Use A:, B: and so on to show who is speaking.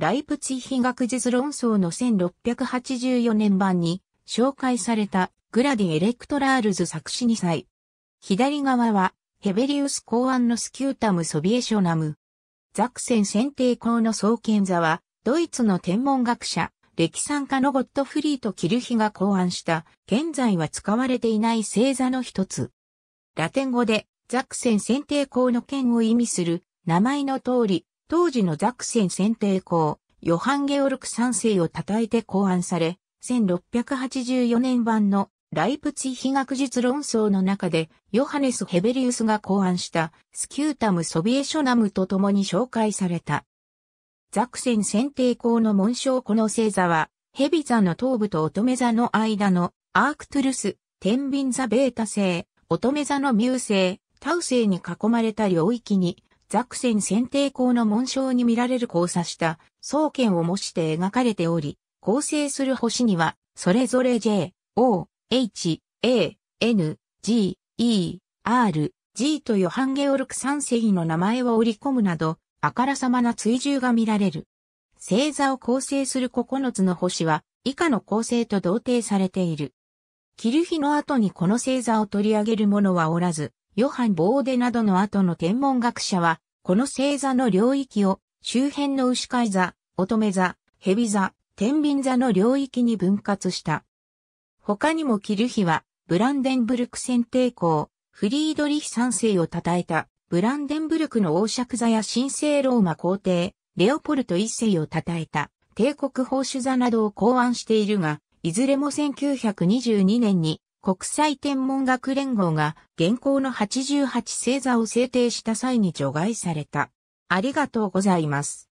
A: ライプツィヒ学術論争の1684年版に紹介されたグラディ・エレクトラールズ作詞2歳。左側はヘベリウス公案のスキュータム・ソビエショナム。ザクセン選定校の創建座はドイツの天文学者、歴産家のゴットフリート・キルヒが考案した、現在は使われていない星座の一つ。ラテン語でザクセン選定校の件を意味する名前の通り、当時のザクセン選定校、ヨハン・ゲオルク三世を称えて考案され、1684年版のライプツィヒ学術論争の中で、ヨハネス・ヘベリウスが考案したスキュータム・ソビエショナムと共に紹介された。ザクセン選定校の紋章この星座は、ヘビ座の頭部と乙女座の間のアークトゥルス、天秤座ベータ星、乙女座のミュウ星、タウ星に囲まれた領域にザクセン選定校の紋章に見られる交差した双剣を模して描かれており、構成する星には、それぞれ J、O、H、A、N、G、E、R、G とヨハン・ゲオルク3世の名前を織り込むなど、あからさまな追従が見られる。星座を構成する9つの星は、以下の構成と同定されている。キルヒの後にこの星座を取り上げる者はおらず、ヨハン・ボーデなどの後の天文学者は、この星座の領域を周辺の牛飼い座、乙女座、蛇座、天秤座の領域に分割した。他にもキルヒは、ブランデンブルク選定校、フリードリヒ三世を称えた、ブランデンブルクの王爵座や神聖ローマ皇帝、レオポルト一世を称えた、帝国奉主座などを考案しているが、いずれも1922年に国際天文学連合が現行の88星座を制定した際に除外された。ありがとうございます。